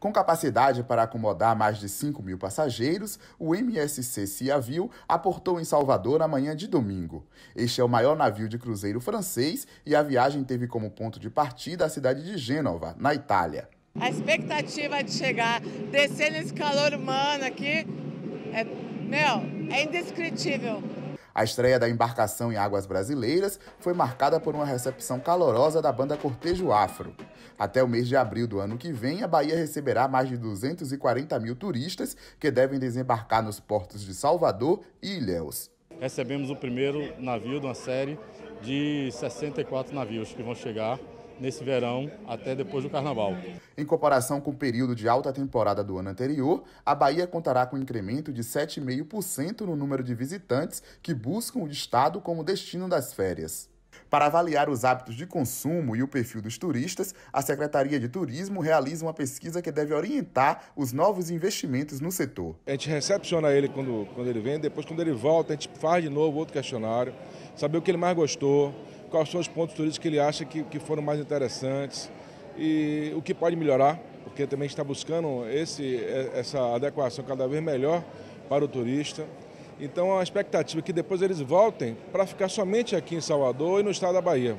Com capacidade para acomodar mais de 5 mil passageiros, o MSC Ciavil aportou em Salvador na manhã de domingo. Este é o maior navio de cruzeiro francês e a viagem teve como ponto de partida a cidade de Gênova, na Itália. A expectativa de chegar, descer nesse calor humano aqui, é, meu, é indescritível. A estreia da embarcação em águas brasileiras foi marcada por uma recepção calorosa da banda Cortejo Afro. Até o mês de abril do ano que vem, a Bahia receberá mais de 240 mil turistas que devem desembarcar nos portos de Salvador e Ilhéus. Recebemos o primeiro navio de uma série de 64 navios que vão chegar nesse verão até depois do carnaval. Em comparação com o período de alta temporada do ano anterior, a Bahia contará com um incremento de 7,5% no número de visitantes que buscam o estado como destino das férias. Para avaliar os hábitos de consumo e o perfil dos turistas, a Secretaria de Turismo realiza uma pesquisa que deve orientar os novos investimentos no setor. A gente recepciona ele quando, quando ele vem, depois quando ele volta, a gente faz de novo outro questionário, saber o que ele mais gostou, quais são os pontos turísticos que ele acha que, que foram mais interessantes e o que pode melhorar, porque também está buscando esse, é, essa adequação cada vez melhor para o turista. Então, a expectativa é que depois eles voltem para ficar somente aqui em Salvador e no estado da Bahia.